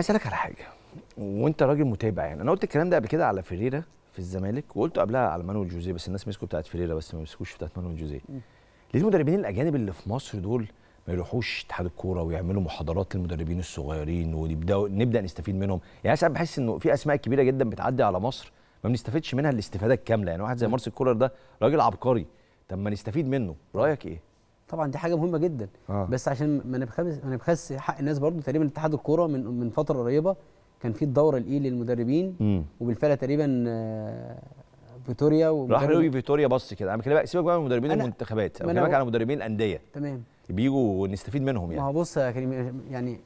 اسالك على حاجه وانت راجل متابع يعني انا قلت الكلام ده قبل كده على فيريرا في الزمالك وقلته قبلها على مانويل جوزيه بس الناس مسكوا بتاعت فيريرا بس ما مسكوش بتاعت مانويل جوزيه ليه المدربين الاجانب اللي في مصر دول ما يروحوش اتحاد الكوره ويعملوا محاضرات للمدربين الصغيرين ونبداوا نبدا نستفيد منهم يعني ساعات بحس انه في اسماء كبيره جدا بتعدي على مصر ما بنستفدش منها الاستفاده الكامله يعني واحد زي مارسيل كولر ده راجل عبقري طب ما نستفيد منه رايك ايه طبعا دي حاجه مهمه جدا آه. بس عشان ما نبخس ما نبخس حق الناس برضو تقريبا اتحاد الكوره من من فتره قريبه كان في الدوره الايه للمدربين وبالفعل تقريبا آه، فيتوريا راح روي فيتوريا بص كده انا بكلمك سيبك بقى من مدربين المنتخبات انا بكلمك على مدربين الانديه تمام بيجوا نستفيد منهم يعني ما هو بص يا كريم يعني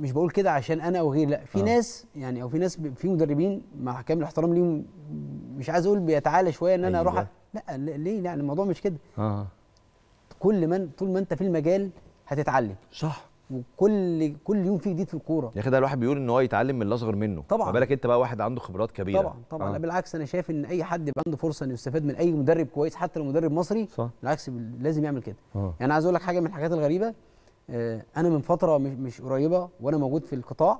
مش بقول كده عشان انا او غير لا في آه. ناس يعني او في ناس في مدربين مع كامل الاحترام ليهم مش عايز اقول بيتعالى شويه ان انا أيوة. اروح لا ليه لا الموضوع مش كده آه. كل من طول ما انت في المجال هتتعلم صح وكل كل يوم في جديد في الكوره يا اخي ده الواحد بيقول ان هو يتعلم من الاصغر منه طبعا ما بالك انت بقى واحد عنده خبرات كبيره طبعا طبعا آه. بالعكس انا شايف ان اي حد عنده فرصه انه يستفاد من اي مدرب كويس حتى لو مدرب مصري صح. بالعكس لازم يعمل كده آه. يعني عايز اقول لك حاجه من الحاجات الغريبه آه انا من فتره مش, مش قريبه وانا موجود في القطاع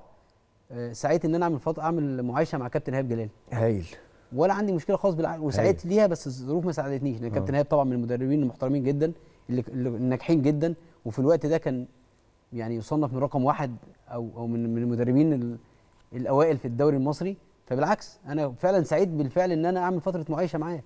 آه سعيت ان انا اعمل فتره اعمل معايشه مع كابتن هاب جلال هايل ولا عندي مشكله خالص بالع... وسعيت ليها بس الظروف ما ساعدتنيش لان كابتن آه. هاب طبعا من المدربين المحترمين جدا الناجحين جدا وفي الوقت ده كان يعني يصنف من رقم واحد او او من من المدربين الاوائل في الدوري المصري فبالعكس انا فعلا سعيد بالفعل ان انا اعمل فتره معايشه معاه